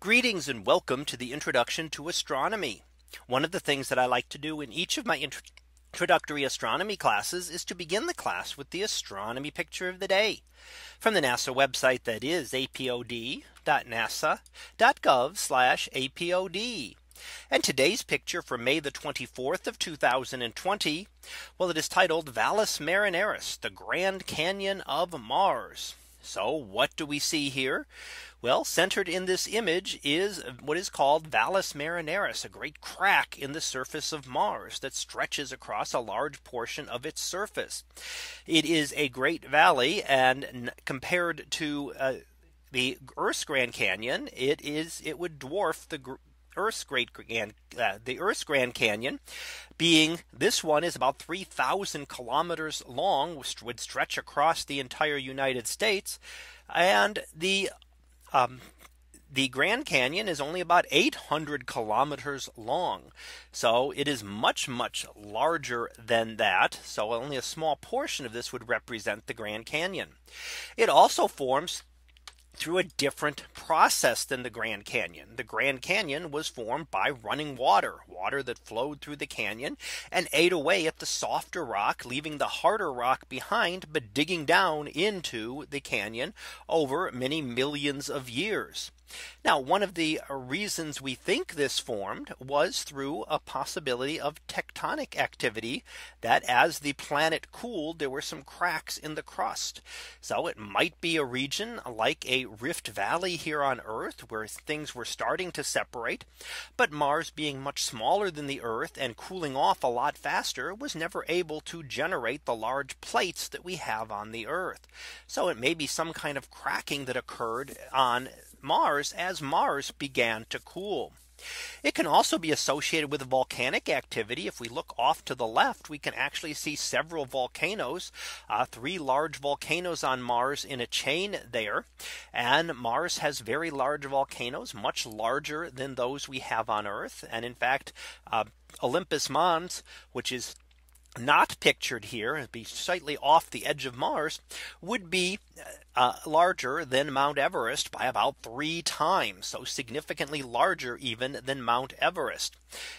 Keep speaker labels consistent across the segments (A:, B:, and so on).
A: Greetings and welcome to the introduction to astronomy. One of the things that I like to do in each of my introductory astronomy classes is to begin the class with the astronomy picture of the day from the NASA website that is apod.nasa.gov apod. And today's picture for May the 24th of 2020. Well, it is titled Valles Marineris, the Grand Canyon of Mars. So what do we see here? Well, centered in this image is what is called Valles Marineris, a great crack in the surface of Mars that stretches across a large portion of its surface. It is a great valley and compared to uh, the Earth's Grand Canyon, it is it would dwarf the Earth's Great Grand, uh, the Earth's Grand Canyon, being this one is about 3,000 kilometers long, which would stretch across the entire United States, and the um, the Grand Canyon is only about 800 kilometers long. So it is much, much larger than that. So only a small portion of this would represent the Grand Canyon. It also forms through a different process than the Grand Canyon. The Grand Canyon was formed by running water, water that flowed through the canyon and ate away at the softer rock, leaving the harder rock behind, but digging down into the canyon over many millions of years. Now one of the reasons we think this formed was through a possibility of tectonic activity that as the planet cooled there were some cracks in the crust. So it might be a region like a rift valley here on Earth where things were starting to separate. But Mars being much smaller than the Earth and cooling off a lot faster was never able to generate the large plates that we have on the Earth. So it may be some kind of cracking that occurred on Mars as Mars began to cool. It can also be associated with volcanic activity. If we look off to the left, we can actually see several volcanoes, uh, three large volcanoes on Mars in a chain there. And Mars has very large volcanoes, much larger than those we have on Earth. And in fact, uh, Olympus Mons, which is not pictured here and be slightly off the edge of Mars would be uh, uh, larger than Mount Everest by about three times. So significantly larger even than Mount Everest.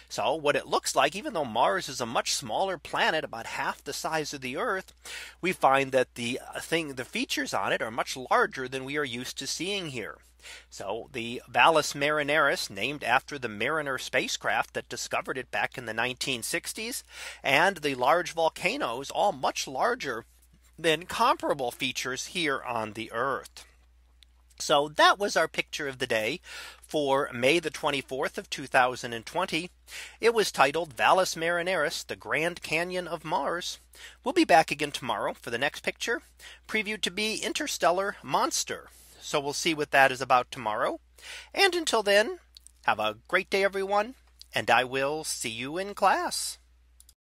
A: So what it looks like, even though Mars is a much smaller planet, about half the size of the Earth, we find that the uh, thing, the features on it are much larger than we are used to seeing here. So the Valles Marineris named after the Mariner spacecraft that discovered it back in the 1960s and the large volcanoes all much larger than comparable features here on the Earth. So that was our picture of the day for May the 24th of 2020. It was titled Valles Marineris, the Grand Canyon of Mars. We'll be back again tomorrow for the next picture previewed to be Interstellar Monster. So we'll see what that is about tomorrow. And until then, have a great day, everyone, and I will see you in class.